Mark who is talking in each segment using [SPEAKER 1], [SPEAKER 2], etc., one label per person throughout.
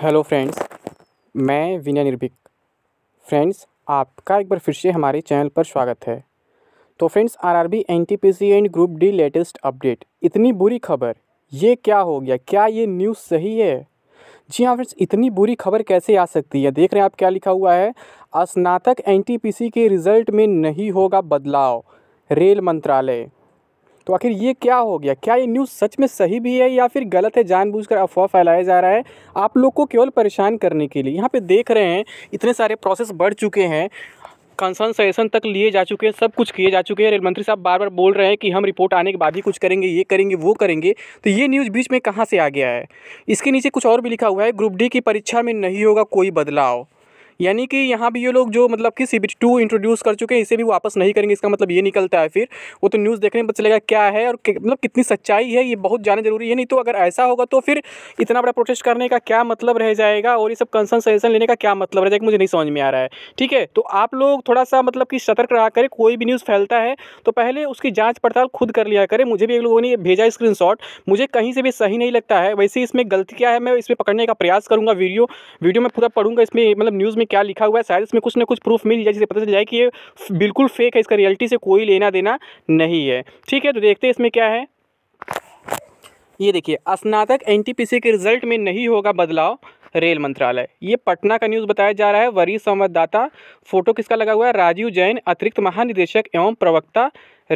[SPEAKER 1] hello friends मैं विनय निर्भिक friends आपका एक बार फिर से हमारे चैनल पर स्वागत है तो friends RRB NTPC and group D latest update इतनी बुरी खबर ये क्या हो गया क्या ये न्यूज़ सही है जी हाँ फ्रेंड्स इतनी बुरी खबर कैसे आ सकती है देख रहे हैं आप क्या लिखा हुआ है स्नातक एन के रिजल्ट में नहीं होगा बदलाव रेल मंत्रालय तो आखिर ये क्या हो गया क्या ये न्यूज़ सच में सही भी है या फिर गलत है जानबूझकर अफवाह फैलाया जा रहा है आप लोग को केवल परेशान करने के लिए यहाँ पे देख रहे हैं इतने सारे प्रोसेस बढ़ चुके हैं कंसल्टेशन तक लिए जा चुके हैं सब कुछ किए जा चुके हैं रेल मंत्री साहब बार बार बोल रहे हैं कि हम रिपोर्ट आने के बाद ही कुछ करेंगे ये करेंगे वो करेंगे तो ये न्यूज़ बीच में कहाँ से आ गया है इसके नीचे कुछ और भी लिखा हुआ है ग्रुप डी की परीक्षा में नहीं होगा कोई बदलाव यानी कि यहाँ भी ये लोग जो मतलब कि सी बी टू इंट्रोड्यूस कर चुके हैं इसे भी वापस नहीं करेंगे इसका मतलब ये निकलता है फिर वो तो न्यूज़ देखने में पता चलेगा क्या है और मतलब कितनी सच्चाई है ये बहुत जाना जरूरी है नहीं तो अगर ऐसा होगा तो फिर इतना बड़ा प्रोटेस्ट करने का क्या मतलब रह जाएगा और ये सब कंसर्न सजेशन लेने का क्या मतलब रह जाएगा मुझे नहीं समझ में आ रहा है ठीक है तो आप लोग थोड़ा सा मतलब कि सतर्क रहा करें कोई भी न्यूज़ फैलता है तो पहले उसकी जाँच पड़ताल खुद कर लिया करें मुझे भी एक लोगों ने भेजा स्क्रीन मुझे कहीं से भी सही नहीं लगता है वैसे इसमें गलती क्या है मैं इसमें पकड़ने का प्रयास करूँगा वीडियो वीडियो में पूरा पढ़ूंगा इसमें मतलब न्यूज़ में में क्या लिखा हुआ है शायद इसमें कुछ ना कुछ प्रूफ मिल जाए जिससे पता चल जाए कि ये बिल्कुल फेक है इसका रियलिटी से कोई लेना देना नहीं है ठीक है तो देखते हैं इसमें क्या है ये देखिए स्नातक एन के रिजल्ट में नहीं होगा बदलाव रेल मंत्रालय ये पटना का न्यूज़ बताया जा रहा है वरीय संवाददाता फोटो किसका लगा हुआ है राजीव जैन अतिरिक्त महानिदेशक एवं प्रवक्ता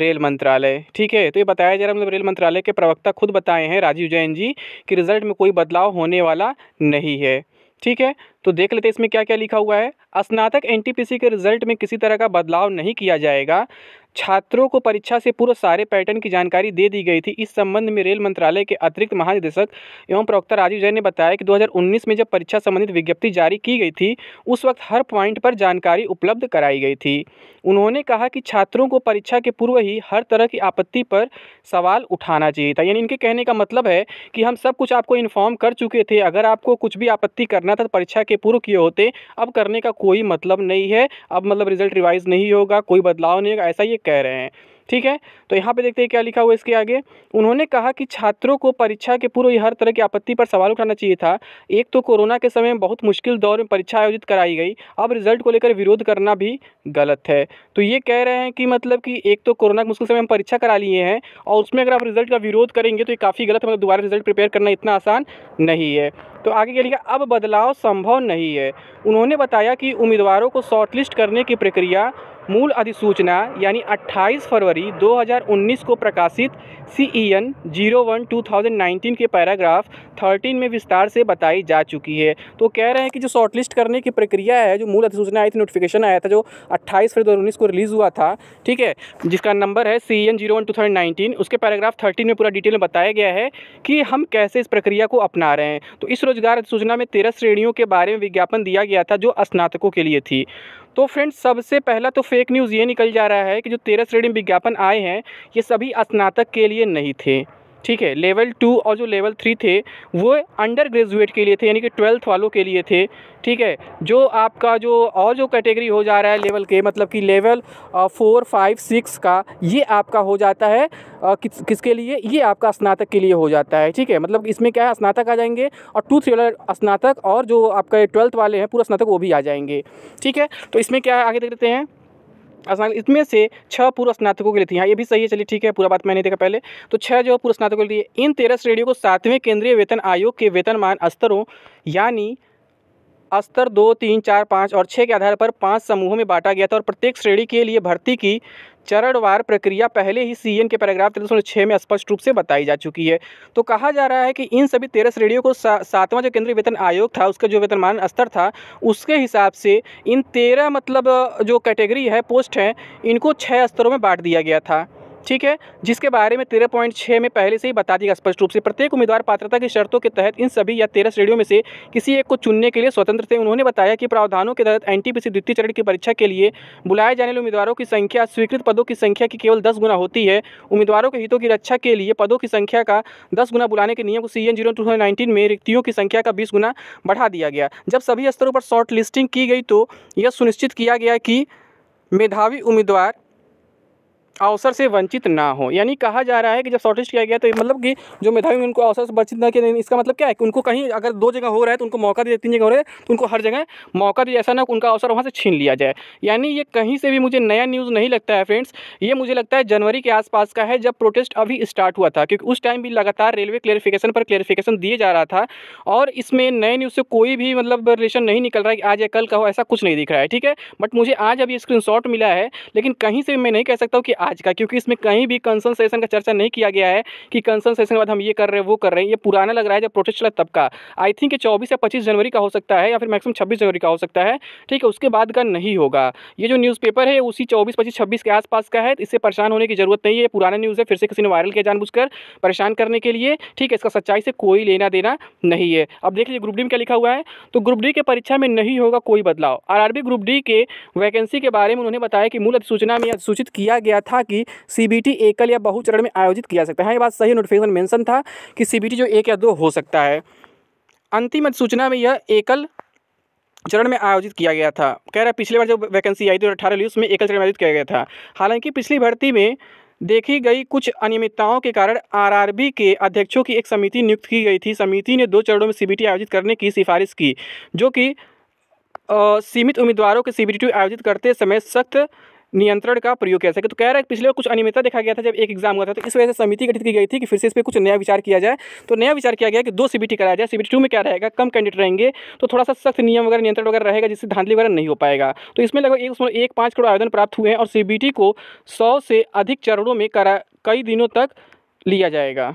[SPEAKER 1] रेल मंत्रालय ठीक है तो ये बताया जा रहा है मतलब रेल मंत्रालय के प्रवक्ता खुद बताए हैं राजीव जैन जी कि रिजल्ट में कोई बदलाव होने वाला नहीं है ठीक है तो देख लेते हैं इसमें क्या क्या लिखा हुआ है स्नातक एनटीपीसी के रिजल्ट में किसी तरह का बदलाव नहीं किया जाएगा छात्रों को परीक्षा से पूर्व सारे पैटर्न की जानकारी दे दी गई थी इस संबंध में रेल मंत्रालय के अतिरिक्त महानिदेशक एवं प्रवक्ता राजीव जैन ने बताया कि 2019 में जब परीक्षा संबंधित विज्ञप्ति जारी की गई थी उस वक्त हर पॉइंट पर जानकारी उपलब्ध कराई गई थी उन्होंने कहा कि छात्रों को परीक्षा के पूर्व ही हर तरह की आपत्ति पर सवाल उठाना चाहिए था यानी इनके कहने का मतलब है कि हम सब कुछ आपको इन्फॉर्म कर चुके थे अगर आपको कुछ भी आपत्ति करना था तो परीक्षा के पूर्व किए होते अब करने का कोई मतलब नहीं है अब मतलब रिजल्ट रिवाइज नहीं होगा कोई बदलाव नहीं होगा ऐसा ये कह रहे हैं ठीक है तो यहाँ पे देखते हैं क्या लिखा हुआ इसके आगे उन्होंने कहा कि छात्रों को परीक्षा के पूर्व हर तरह की आपत्ति पर सवाल उठाना चाहिए था एक तो कोरोना के समय में बहुत मुश्किल दौर में परीक्षा आयोजित कराई गई अब रिजल्ट को लेकर विरोध करना भी गलत है तो ये कह रहे हैं कि मतलब कि एक तो कोरोना के मुश्किल समय हम परीक्षा करा लिए हैं और उसमें अगर आप रिजल्ट का विरोध करेंगे तो ये काफ़ी गलत है मतलब दोबारा रिजल्ट प्रिपेयर करना इतना आसान नहीं है तो आगे के लिए अब बदलाव संभव नहीं है उन्होंने बताया कि उम्मीदवारों को शॉर्टलिस्ट करने की प्रक्रिया मूल अधिसूचना यानी 28 फरवरी 2019 को प्रकाशित C E N zero one two के पैराग्राफ 13 में विस्तार से बताई जा चुकी है तो कह रहे हैं कि जो शॉर्टलिस्ट करने की प्रक्रिया है जो मूल अधिसूचना आई थी नोटिफिकेशन आया था जो 28 फरवरी 2019 को रिलीज़ हुआ था ठीक है जिसका नंबर है C N zero one two thousand nineteen उसके पैराग्राफ थर्टीन में पूरा डिटेल में बताया गया है कि हम कैसे इस प्रक्रिया को अपना रहे हैं तो इस रोजगार सूचना में तेरह श्रेणियों के बारे में विज्ञापन दिया गया था जो स्नातकों के लिए थी तो फ्रेंड्स सबसे पहला तो फेक न्यूज़ ये निकल जा रहा है कि जो तेरह श्रेणी विज्ञापन आए हैं ये सभी स्नातक के लिए नहीं थे ठीक है लेवल टू और जो लेवल थ्री थे वो अंडर ग्रेजुएट के लिए थे यानी कि ट्वेल्थ वालों के लिए थे ठीक है जो आपका जो और जो कैटेगरी हो जा रहा है लेवल के मतलब कि लेवल फोर फाइव सिक्स का ये आपका हो जाता है आ, uh, किस किसके लिए ये आपका स्नातक के लिए हो जाता है ठीक है मतलब इसमें क्या है स्नातक आ जाएंगे और टू थ्री वाला स्नातक और जो आपका ट्वेल्थ वाले हैं पूरा स्नातक वो भी आ जाएंगे ठीक है तो इसमें क्या आगे देख लेते हैं इसमें से छः पूर्व स्नातकों के लिए थी हाँ ये भी सही है चलिए ठीक है पूरा बात मैंने देखा पहले तो छः जो पूर्व स्नातकों के लिए इन तेरह श्रेणियों को सातवें केंद्रीय वेतन आयोग के वेतनमान स्तरों यानी स्तर दो तीन चार पाँच और छः के आधार पर पाँच समूहों में बांटा गया था और प्रत्येक श्रेणी के लिए भर्ती की चरणवार प्रक्रिया पहले ही सीएन के पैराग्राफ तेरह सौ छः में स्पष्ट रूप से बताई जा चुकी है तो कहा जा रहा है कि इन सभी तेरह श्रेणियों को सा, सातवां जो केंद्रीय वेतन आयोग था उसका जो वेतनमान स्तर था उसके हिसाब से इन तेरह मतलब जो कैटेगरी है पोस्ट हैं इनको छः स्तरों में बांट दिया गया था ठीक है जिसके बारे में तेरह पॉइंट छः में पहले से ही बता दिया स्पष्ट रूप से प्रत्येक उम्मीदवार पात्रता की शर्तों के तहत इन सभी या तेरह श्रेणियों में से किसी एक को चुनने के लिए स्वतंत्र थे उन्होंने बताया कि प्रावधानों के तहत एन द्वितीय चरण की परीक्षा के लिए बुलाए जाने वाले उम्मीदवारों की संख्या स्वीकृत पदों की संख्या की केवल दस गुना होती है उम्मीदवारों के हितों की रक्षा के लिए पदों की संख्या का दस गुना बुलाने के नियम को C N zero two thousand में रिक्तियों की संख्या का बीस गुना बढ़ा दिया गया जब सभी स्तरों पर शॉर्ट लिस्टिंग की गई तो यह सुनिश्चित किया गया कि मेधावी उम्मीदवार अवसर से वंचित ना हो यानी कहा जा रहा है कि जब शॉर्टलिस्ट किया गया तो मतलब कि जो मेधावी उनको अवसर से वंचित ना किया इसका मतलब क्या है कि उनको कहीं अगर दो जगह हो रहा है तो उनको मौका दिया तीन जगह हो रहा है तो उनको हर जगह मौका दिया ऐसा ना उनका अवसर वहाँ से छीन लिया जाए यानी ये कहीं से भी मुझे नया न्यूज़ नहीं लगता है फ्रेंड्स ये मुझे लगता है जनवरी के आसपास का है जब प्रोटेस्ट अभी स्टार्ट हुआ था क्योंकि उस टाइम भी लगातार रेलवे क्लेरिफिकेशन पर क्लेरिफिकेशन दिए जा रहा था और इसमें नए न्यूज़ से कोई भी मतलब रिलेशन नहीं निकल रहा है कि आज या कल का हो ऐसा कुछ नहीं दिख रहा है ठीक है बट मुझे आज अभी स्क्रीन मिला है लेकिन कहीं से मैं नहीं कह सकता हूँ कि आज का क्योंकि इसमें कहीं भी कंसर्न सेशन का चर्चा नहीं किया गया है कि कंसर्न सेशन के बाद हम ये कर रहे हैं वो कर रहे हैं ये पुराना लग रहा है जब प्रोटेस्ट चला तब का आई थिंक चौबीस या पच्चीस जनवरी का हो सकता है या फिर मैक्सिमम छब्बीस जनवरी का हो सकता है ठीक है उसके बाद का नहीं होगा ये जो न्यूज़पेपर है उसी चौबीस पच्चीस छब्बीस के आसपास का है इससे परेशान होने की जरूरत नहीं है पुराना न्यूज़ है फिर से किसी ने वायरल किया जानबूझकर परेशान करने के लिए ठीक है इसका सच्चाई से कोई लेना देना नहीं है अब देख लीजिए ग्रुप डी में क्या लिखा हुआ है तो ग्रुप डी के परीक्षा में नहीं होगा कोई बदलाव आरआरबी ग्रुप डी के वैकेंसी के बारे में उन्होंने बताया कि मूल अधिसूचना में सूचित किया गया था था कि सीबीटी एकल या बहु चरण में आयोजित किया सकता है हाँ, ये बात सही नोटिफिकेशन मेंशन था कि सीबीटी जो एक या दो हो सकता है अंतिम अधिसूचना में यह एकल चरण में आयोजित किया गया था कह रहा पिछली बार जब वैकेंसी आई थी अठारह उसमें एकल चरण में आयोजित किया गया था हालांकि पिछली भर्ती में देखी गई कुछ अनियमितताओं के कारण आरआरबी के अध्यक्षों की एक समिति नियुक्त की गई थी समिति ने दो चरणों में सीबीटी आयोजित करने की सिफारिश की जो कि सीमित उम्मीदवारों के सीबीटी आयोजित करते समय सख्त नियंत्रण का प्रयोग किया सके तो कह रहा है पिछले कुछ अनियमितता देखा गया था जब एक एग्जाम हुआ था तो इस वजह से समिति गठित की गई थी कि फिर से इस पर कुछ नया विचार किया जाए तो नया विचार किया गया कि दो सीबीटी कराया जाए सीबीटी टू में क्या रहेगा कम कैंडिडेट रहेंगे तो थोड़ा सा सख्त नियम वगैरह नियंत्रण वगैरह रहेगा जिससे धांधली वगैरह नहीं हो पाएगा तो इसमें लगभग एक उसमें एक पाँच करोड़ आवेदन प्राप्त हुए हैं और सीबीटी को सौ से अधिक चरणों में करा कई दिनों तक लिया जाएगा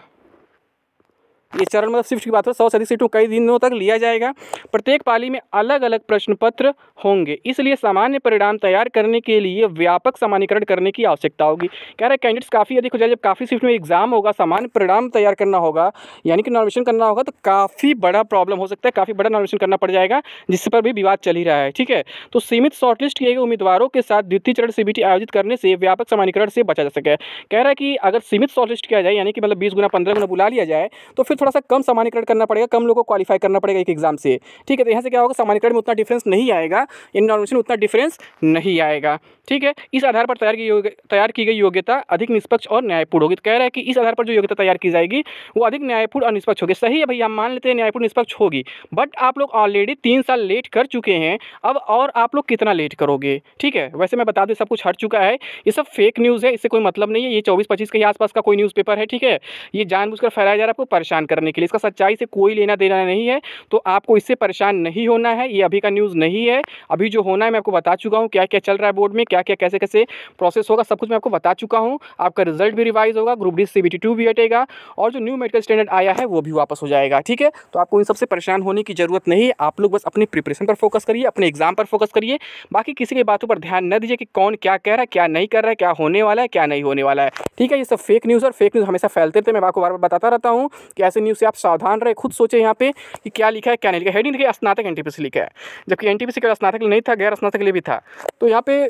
[SPEAKER 1] ये चरण मतलब शिफ्ट की बात हो सौ से अधिक सीटों कई दिनों तक लिया जाएगा प्रत्येक पाली में अलग अलग प्रश्न पत्र होंगे इसलिए सामान्य परिणाम तैयार करने के लिए व्यापक सामान्यकरण करने की आवश्यकता होगी कह रहे कैंडिडेट्स काफ़ी अधिक हो जाए जब काफ़ी शिफ्ट में एग्जाम होगा सामान्य परिणाम तैयार करना होगा यानी कि नॉमिनेशन करना होगा तो काफ़ी बड़ा प्रॉब्लम हो सकता है काफ़ी बड़ा नॉमिनेशन करना पड़ जाएगा जिस पर भी विवाद चल ही रहा है ठीक है तो सीमित शॉर्टलिस्ट किए गए उम्मीदवारों के साथ द्वितीय चरण सी आयोजित करने से व्यापक सामान्यकरण से बचा जा सके कह रहा है कि अगर सीमित शॉर्टलिस्ट किया जाए यानी कि मतलब बीस गुना पंद्रह गुना बुला लिया जाए तो फिर थोड़ा सा कम सामान्यकरण करना पड़ेगा कम लोगों को क्वालिफाई करना पड़ेगा एक एग्जाम से ठीक है तो यहाँ से क्या होगा सामान्यकरण में उतना डिफरेंस नहीं आएगा में उतना डिफरेंस नहीं आएगा ठीक है इस आधार पर तैयार की तैयार की गई योग्यता अधिक निष्पक्ष और न्यायपूर्ण होगी तो कह रहा है कि इस आधार पर जो योग्यता तैयार की जाएगी वो अधिक न्यायपूर्ण और निष्पक्ष होगी सही है भैया हम मान लेते हैं न्यायपूर्ण निष्पक्ष होगी बट आप लोग ऑलरेडी तीन साल लेट कर चुके हैं अब और आप लोग कितना लेट करोगे ठीक है वैसे मैं बता दूँ सब कुछ हट चुका है ये सब फेक न्यूज़ है इससे कोई मतलब नहीं है ये चौबीस पच्चीस के आसपास का कोई न्यूज़ है ठीक है ये जानबूझ फैलाया जा रहा है आपको परेशान कर करने के लिए इसका सच्चाई से कोई लेना देना नहीं है तो आपको इससे परेशान नहीं होना है ये अभी का न्यूज़ नहीं है अभी जो होना है मैं आपको बता चुका हूँ क्या क्या चल रहा है बोर्ड में क्या क्या कैसे कैसे प्रोसेस होगा सब कुछ मैं आपको बता चुका हूँ आपका रिजल्ट भी रिवाइज होगा ग्रुप डी सी भी हटेगा और जो न्यू मेडिकल स्टैंडर्ड आया है वो भी वापस हो जाएगा ठीक है तो आपको इन सबसे परेशान होने की ज़रूरत नहीं आप लोग बस अपनी प्रिपरेशन पर फोकस करिए अपने एग्जाम पर फोकस करिए बाकी किसी की बातों पर ध्यान न दीजिए कि कौन क्या कह रहा है क्या नहीं कर रहा है क्या होने वाला है क्या नहीं होने वाला है ठीक है ये सब फेक न्यूज़ और फेक न्यूज़ हमेशा फैलते रहते हैं मैं आपको बार बार बताता रहता हूँ कि ऐसे न्यूज़ से आप सावधान रहे खुद सोचे यहाँ पे कि क्या लिखा है क्या नहीं लिखा है हेडिंग देखिए स्नातक एन टी लिखा है जबकि एन केवल स्नातक नहीं था गैर स्नातक लिए भी था तो यहाँ पे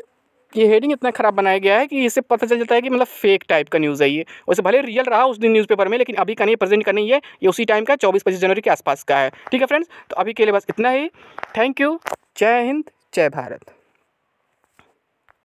[SPEAKER 1] ये हेडिंग इतना ख़राब बनाया गया है कि इससे पता चल जाता है कि मतलब फेक टाइप का न्यूज़ है ये वैसे भले रियल रहा उस दिन न्यूज़पेपर में लेकिन अभी का नहीं प्रेजेंट का नहीं है ये उसी टाइम का चौबीस पच्चीस जनवरी के आसपास का है ठीक है फ्रेंड्स तो अभी के लिए बस इतना ही थैंक यू जय हिंद जय भारत